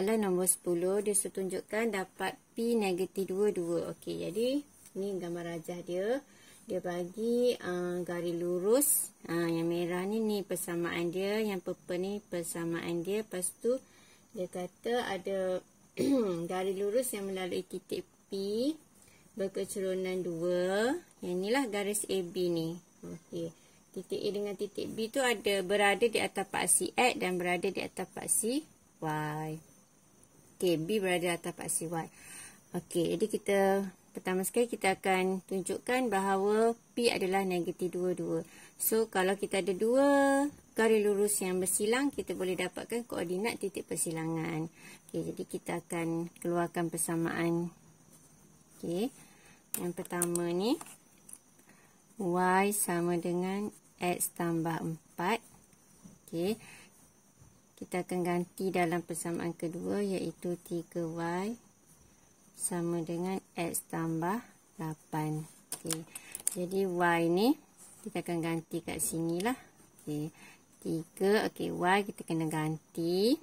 soalan nombor 10 dia setunjukkan dapat P negatif 22. Okey, jadi ni gambar rajah dia. Dia bagi uh, garis lurus. Uh, yang merah ni ni persamaan dia. Yang purple ni persamaan dia. Lepas tu dia kata ada garis lurus yang melalui titik P berkecerunan 2. Yang ni lah garis AB ni. Okey. Titik A dengan titik B tu ada berada di atas paksi X dan berada di atas paksi Y. Okey, B berada atas paksi Y. Okey, jadi kita pertama sekali kita akan tunjukkan bahawa P adalah negatif 2,2. So, kalau kita ada dua garis lurus yang bersilang, kita boleh dapatkan koordinat titik persilangan. Okey, jadi kita akan keluarkan persamaan. Okey, yang pertama ni, Y sama dengan X tambah 4. Okey, kita akan ganti dalam persamaan kedua iaitu 3y sama dengan x tambah 8. Okay. Jadi y ni kita akan ganti kat sini lah. Okay. 3, okay, y kita kena ganti.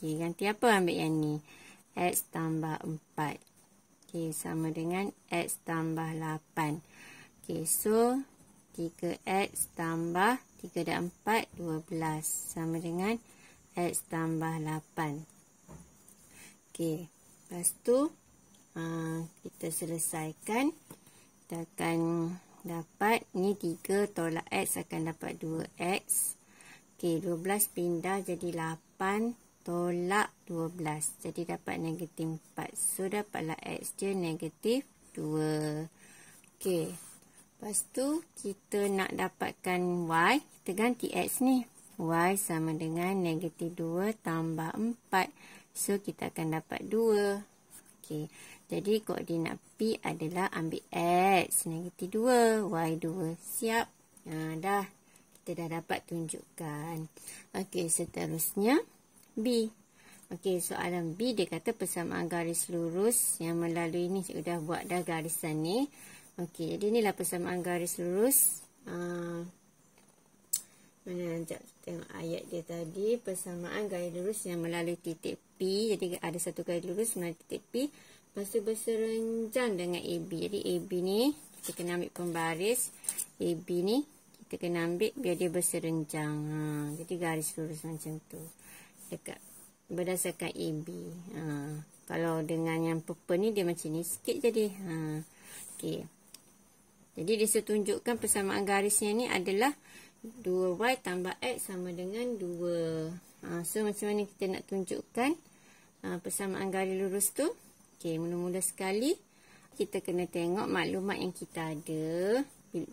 Okay, ganti apa ambil yang ni? x tambah 4. Okay, sama dengan x tambah 8. Okay, so 3x tambah 3 dan 4, 12. Sama dengan 12. X tambah 8 ok lepas tu uh, kita selesaikan kita akan dapat ni 3 tolak X akan dapat 2X ok 12 pindah jadi 8 tolak 12 jadi dapat negatif 4 so dapatlah X dia negatif 2 ok lepas tu kita nak dapatkan Y kita ganti X ni Y sama dengan negatif 2 tambah 4. So, kita akan dapat 2. Okay. Jadi, koordinat P adalah ambil X. Negatif 2, Y 2. Siap. Ha, dah. Kita dah dapat tunjukkan. Okey, seterusnya B. Okey, soalan B dia kata persamaan garis lurus yang melalui ni. Cikgu dah buat dah garisan ni. Okey, jadi inilah persamaan garis lurus. Haa. Uh, menanjak tengok ayat dia tadi persamaan garis lurus yang melalui titik P jadi ada satu garis lurus melalui titik P lepas tu berserenjang dengan AB jadi AB ni kita kena ambil pembaris AB ni kita kena ambil biar dia berserenjang ha, jadi garis lurus macam tu dekat berdasarkan AB ha, kalau dengan yang purple ni dia macam ni sikit jadi ha, okay. jadi dia setunjukkan persamaan garisnya ni adalah 2y tambah x sama dengan 2. Ha, so macam mana kita nak tunjukkan ha, persamaan garis lurus tu? Okey, mula-mula sekali kita kena tengok maklumat yang kita ada.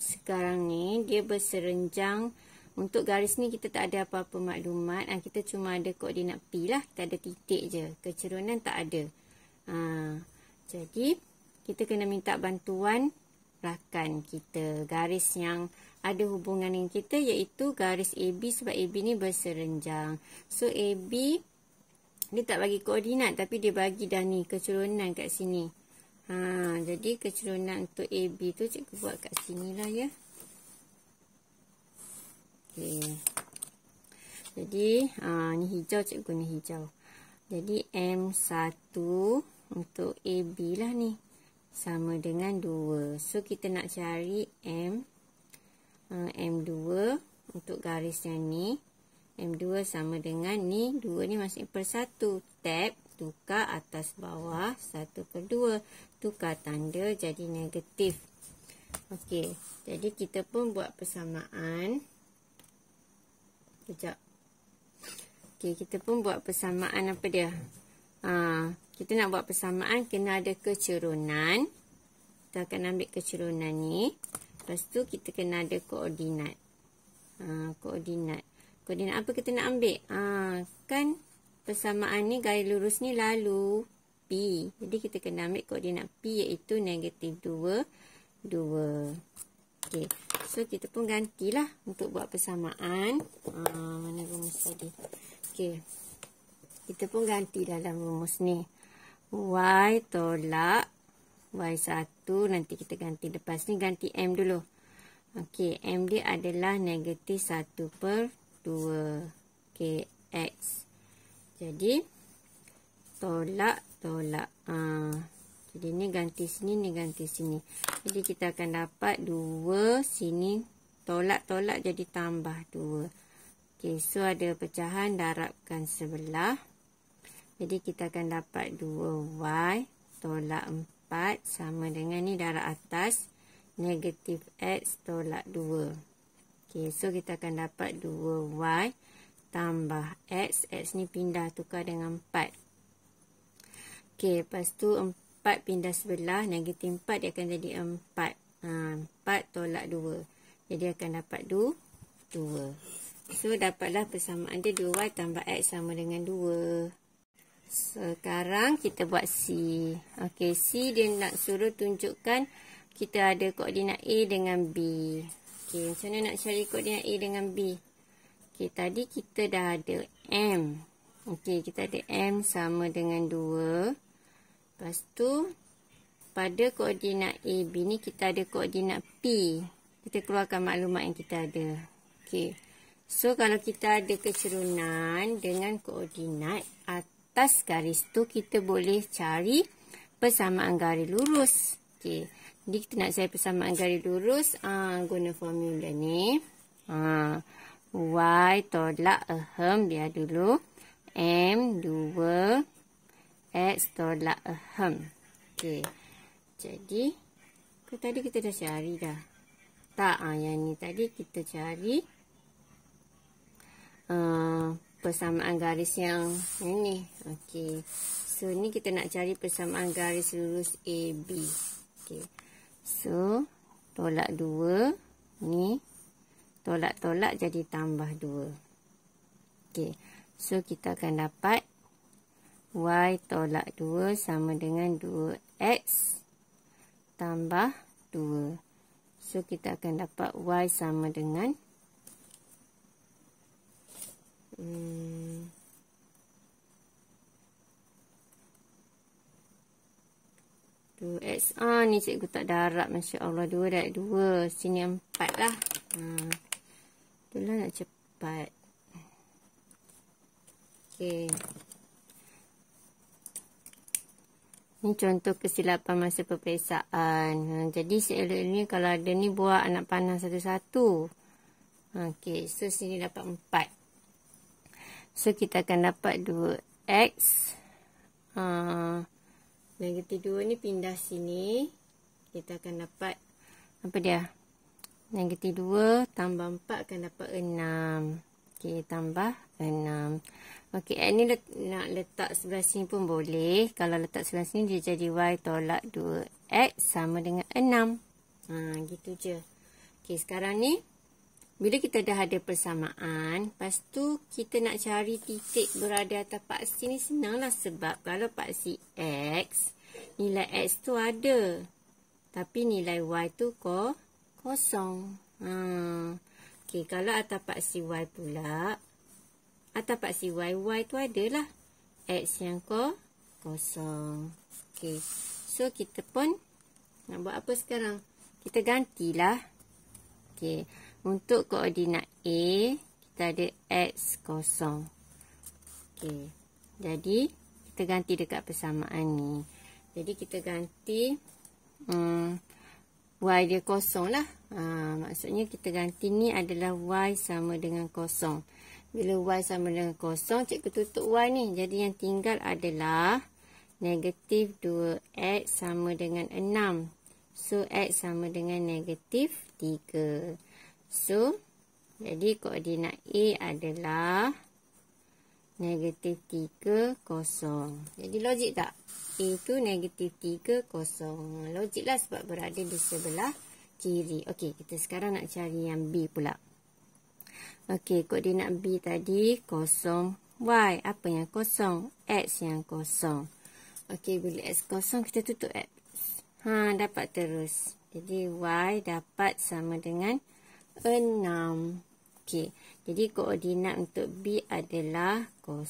Sekarang ni dia berserenjang. Untuk garis ni kita tak ada apa-apa maklumat. Ha, kita cuma ada koordinat P lah. Kita ada titik je. Kecerunan tak ada. Ha, jadi kita kena minta bantuan rakan kita. Garis yang ada hubungan dengan kita iaitu garis AB sebab AB ni berserenjang. So AB dia tak bagi koordinat tapi dia bagi dah ni kecerunan kat sini. Ha, jadi kecerunan untuk AB tu cikgu buat kat sini lah ya. Okay. Jadi ha, ni hijau cikgu ni hijau. Jadi M1 untuk AB lah ni. Sama dengan 2. So kita nak cari M2. Eh, M2 untuk garis yang ni. M2 sama dengan ni. dua ni masih per satu Tap. Tukar atas bawah. satu per dua Tukar tanda jadi negatif. Okey. Jadi kita pun buat persamaan. Sekejap. Okey. Kita pun buat persamaan apa dia? Ha, kita nak buat persamaan kena ada kecerunan. Kita akan ambil kecerunan ni. Lepas tu kita kena ada koordinat. Ha, koordinat. Koordinat apa kita nak ambil? Ha, kan persamaan ni garis lurus ni lalu P. Jadi kita kena ambil koordinat P iaitu negatif 2, 2. Okey. So kita pun gantilah untuk buat persamaan. Ha, mana rumus tadi? Okey. Kita pun ganti dalam rumus ni. Y tolak Y1 nanti kita ganti lepas ni ganti M dulu. Okey, M dia adalah negatif 1 per 2 KX. Jadi, tolak, tolak. Ha. Jadi, ni ganti sini, ni ganti sini. Jadi, kita akan dapat 2 sini. Tolak, tolak jadi tambah 2. Okey, so ada pecahan darabkan sebelah. Jadi, kita akan dapat 2Y tolak 4 sama dengan ni darab atas negatif X tolak 2. Okey, so kita akan dapat 2Y tambah X. X ni pindah tukar dengan 4. Okey, lepas tu 4 pindah sebelah. Negatif 4 dia akan jadi 4. Ha, 4 tolak 2. Jadi akan dapat 2. 2. So, dapatlah persamaan dia 2Y tambah X sama dengan 2. Sekarang kita buat C. Okey, C dia nak suruh tunjukkan kita ada koordinat A dengan B. Okey, macam mana nak cari koordinat A dengan B? Okey, tadi kita dah ada M. Okey, kita ada M sama dengan 2. Lepas tu, pada koordinat A, B ni kita ada koordinat P. Kita keluarkan maklumat yang kita ada. Okey. So, kalau kita ada kecerunan dengan koordinat atau atas garis tu kita boleh cari persamaan garis lurus. Okey. Jadi kita nak cari persamaan garis lurus ah uh, guna formula ni. uh, y tolak ahem dia dulu m 2 x tolak ahem. Okey. Jadi ke tadi kita dah cari dah. Tak ah uh, yang ni tadi kita cari persamaan garis yang ini. Okey. So ni kita nak cari persamaan garis lurus AB. Okey. So tolak 2 ni tolak-tolak jadi tambah 2. Okey. So kita akan dapat y tolak 2 sama dengan 2x tambah 2. So kita akan dapat y sama dengan 2. Tu hmm. 2X ah ni cikgu tak darab masya-Allah dua dah dua. Sini empat lah. Hmm. Itulah nak cepat. Okey. Ini contoh kesilapan masa peperiksaan. Ha, jadi seelok-eloknya kalau ada ni buat anak panah satu-satu. Ha, okey, so sini dapat empat. So, kita akan dapat 2x. Uh, negatif 2 ni pindah sini. Kita akan dapat, apa dia? Negatif 2 tambah 4 akan dapat 6. Okey, tambah 6. Okey, ni let, nak letak sebelah sini pun boleh. Kalau letak sebelah sini, dia jadi y tolak 2x sama dengan 6. Ha, ah, gitu je. Okey, sekarang ni bila kita dah ada persamaan, lepas tu kita nak cari titik berada atas paksi ni senanglah sebab kalau paksi X, nilai X tu ada. Tapi nilai Y tu ko, kosong. Ha. Okay, kalau atas paksi Y pula, atas paksi Y, Y tu adalah X yang ko, kosong. Okay, so kita pun nak buat apa sekarang? Kita gantilah. Okay. Untuk koordinat A, kita ada X kosong. Okey. Jadi, kita ganti dekat persamaan ni. Jadi, kita ganti um, Y dia kosong lah. Ha, maksudnya, kita ganti ni adalah Y sama dengan kosong. Bila Y sama dengan kosong, cikgu tutup Y ni. Jadi, yang tinggal adalah negatif 2X sama dengan 6. So, X sama dengan negatif 3. So, jadi koordinat A adalah negatif 3, 0. Jadi, logik tak? A itu negatif 3, 0. lah sebab berada di sebelah kiri. Okey, kita sekarang nak cari yang B pula. Okey, koordinat B tadi 0, Y. Apa yang kosong? X yang kosong. Okey, bila X kosong, kita tutup X. Ha, dapat terus. Jadi, Y dapat sama dengan 0. 6. Okey. Jadi koordinat untuk B adalah 0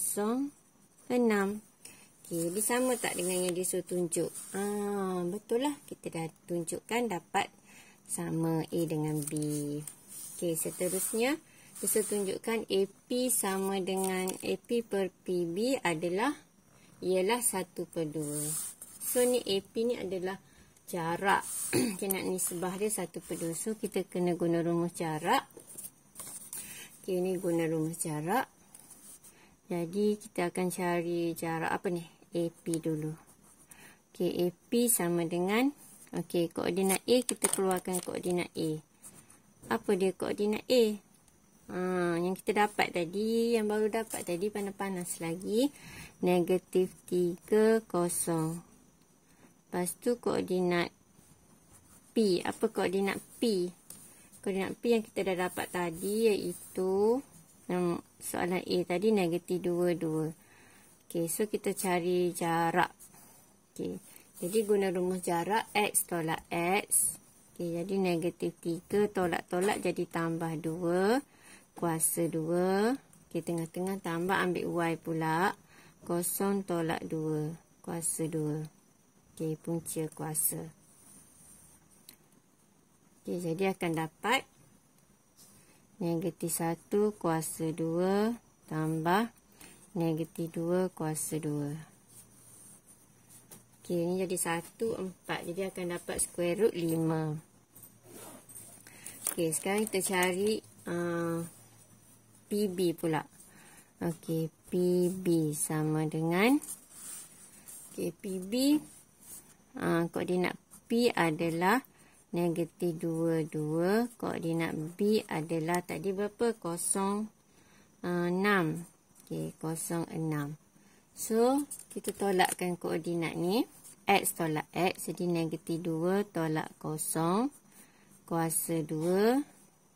6. Okey, B sama tak dengan yang dia suruh tunjuk? Ah, betul lah. Kita dah tunjukkan dapat sama A dengan B. Okey, seterusnya dia suruh tunjukkan AP sama dengan AP per PB adalah ialah 1/2. So ni AP ni adalah jarak kita nak nisbah dia satu per dua so kita kena guna rumus jarak ok ni guna rumus jarak jadi kita akan cari jarak apa ni AP dulu ok AP sama dengan ok koordinat A kita keluarkan koordinat A apa dia koordinat A ha, yang kita dapat tadi yang baru dapat tadi panas-panas lagi negatif 3 kosong Lepas tu koordinat P. Apa koordinat P? Koordinat P yang kita dah dapat tadi iaitu soalan A tadi negatif 2, 2. Okay, so kita cari jarak. Okay, jadi guna rumus jarak X tolak X. Okay, jadi negatif 3 tolak-tolak jadi tambah 2. Kuasa 2. Okay, tengah-tengah tambah ambil Y pula. Kosong tolak 2. Kuasa 2. Okey, punca kuasa. Okey, jadi akan dapat negatif 1 kuasa 2 tambah negatif 2 kuasa 2. Okey, ini jadi 1, 4. Jadi akan dapat square root 5. Okey, sekarang kita cari uh, PB pula. Okey, PB sama dengan... Okay, PB uh, ha, koordinat P adalah negatif 2, 2. Koordinat B adalah tadi berapa? 0, uh, 6. Okey, So, kita tolakkan koordinat ni. X tolak X. Jadi, negatif 2 tolak 0. Kuasa 2.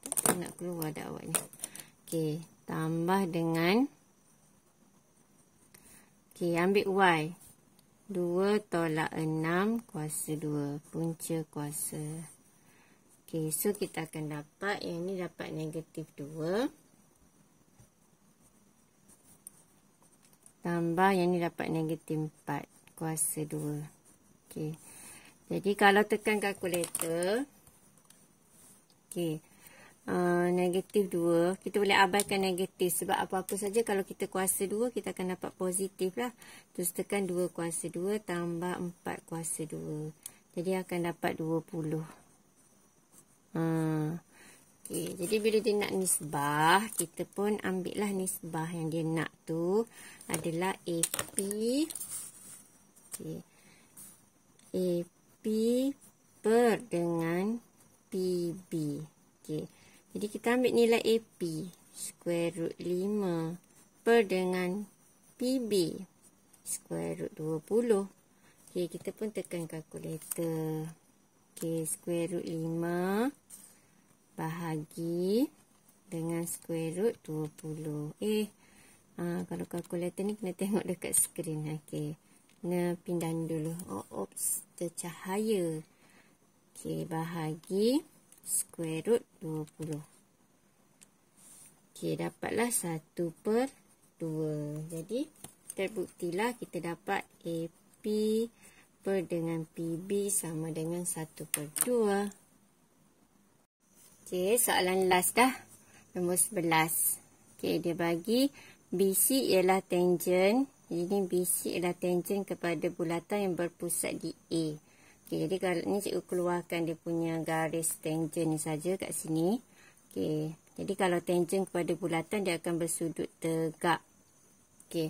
Tak nak keluar dah awak ni. Okey, tambah dengan. Okey, ambil Y. 2 tolak 6 kuasa 2 punca kuasa ok so kita akan dapat yang ni dapat negatif 2 tambah yang ni dapat negatif 4 kuasa 2 ok jadi kalau tekan kalkulator ok Uh, negatif 2 kita boleh abaikan negatif sebab apa-apa saja kalau kita kuasa 2 kita akan dapat positif lah terus tekan 2 kuasa 2 tambah 4 kuasa 2 jadi akan dapat 20 hmm. okay. jadi bila dia nak nisbah kita pun ambil lah nisbah yang dia nak tu adalah AP okay. AP per dengan PB okay. Jadi kita ambil nilai AP. Square root 5 per dengan PB. Square root 20. Okey, kita pun tekan kalkulator. Okey, square root 5 bahagi dengan square root 20. Eh, aa, ha, kalau kalkulator ni kena tengok dekat skrin. Okey, kena pindah dulu. Oh, oops, tercahaya. Okey, bahagi. Okey square root 20. Okey, dapatlah 1 per 2. Jadi, terbuktilah kita dapat AP per dengan PB sama dengan 1 per 2. Okey, soalan last dah. Nombor 11. Okey, dia bagi BC ialah tangent. Jadi, BC ialah tangent kepada bulatan yang berpusat di A. Okey, jadi garis ni cikgu keluarkan dia punya garis tangent ni saja kat sini. Okey, jadi kalau tangent kepada bulatan dia akan bersudut tegak. Okey.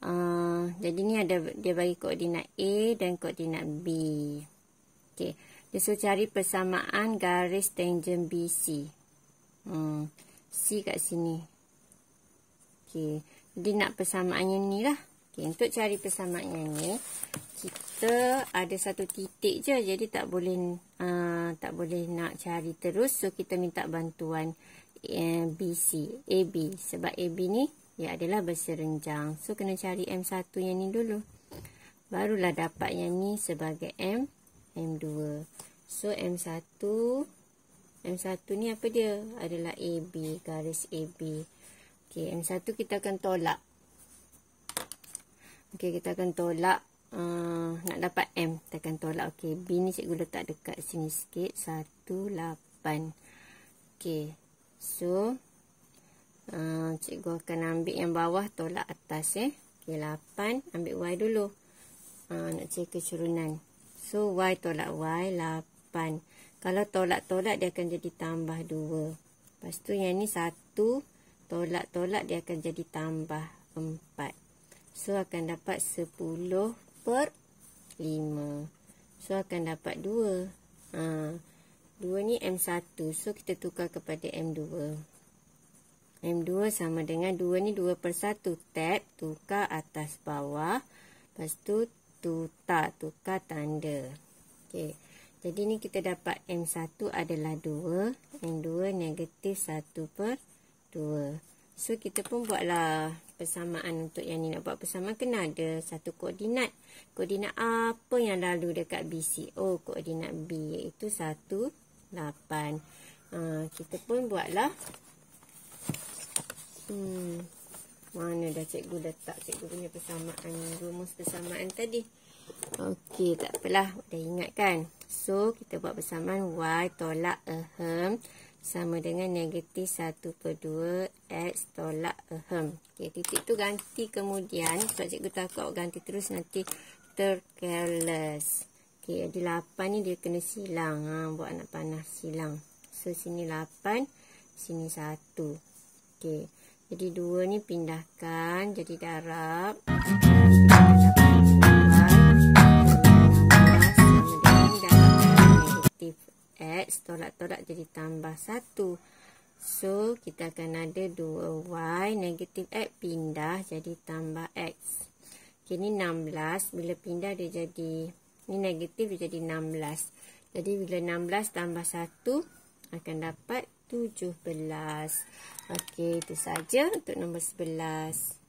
Uh, jadi ni ada dia bagi koordinat A dan koordinat B. Okey. Dia suruh cari persamaan garis tangent BC. Hmm. C kat sini. Okey. Jadi nak persamaannya ni lah. Okay, untuk cari persamaannya ni, kita ada satu titik je. Jadi, tak boleh uh, tak boleh nak cari terus. So, kita minta bantuan eh, BC, AB. Sebab AB ni, ia adalah berserenjang. So, kena cari M1 yang ni dulu. Barulah dapat yang ni sebagai M, M2. So, M1, M1 ni apa dia? Adalah AB, garis AB. Okay, M1 kita akan tolak. Okey, kita akan tolak uh, nak dapat M. Kita akan tolak. Okey, B ni cikgu letak dekat sini sikit. 18. Okey. So uh, cikgu akan ambil yang bawah tolak atas eh. Okey, 8 ambil Y dulu. Uh, nak cek kecurunan. So Y tolak Y 8. Kalau tolak-tolak dia akan jadi tambah 2. Lepas tu yang ni 1. Tolak-tolak dia akan jadi tambah 4. So akan dapat 10 per 5 So akan dapat 2 ha, 2 ni M1 So kita tukar kepada M2 M2 sama dengan 2 ni 2 per 1 Tap tukar atas bawah Lepas tu tutar Tukar tanda okay. Jadi ni kita dapat M1 adalah 2 M2 negatif 1 per 2 So kita pun buatlah persamaan untuk yang ni nak buat persamaan kena ada satu koordinat. Koordinat apa yang lalu dekat BC? Oh, koordinat B iaitu 1, 8. Uh, kita pun buatlah. Hmm, mana dah cikgu letak cikgu punya persamaan rumus persamaan tadi? Okey, tak apalah. Dah ingat kan? So, kita buat persamaan Y tolak Ahem. Uh -huh sama dengan negatif 1 per 2 X tolak ahem. Okay, titik tu ganti kemudian. Sebab cikgu takut ganti terus nanti terkeles. Okay, jadi 8 ni dia kena silang. Ha, buat anak panah silang. So, sini 8. Sini 1. Okay. Jadi 2 ni pindahkan. Jadi darab. Okay. tak tolak jadi tambah 1. So, kita akan ada 2y negatif x pindah jadi tambah x. Okay, ni 16. Bila pindah dia jadi, ni negatif dia jadi 16. Jadi, bila 16 tambah 1 akan dapat 17. Okey, itu saja untuk nombor 11.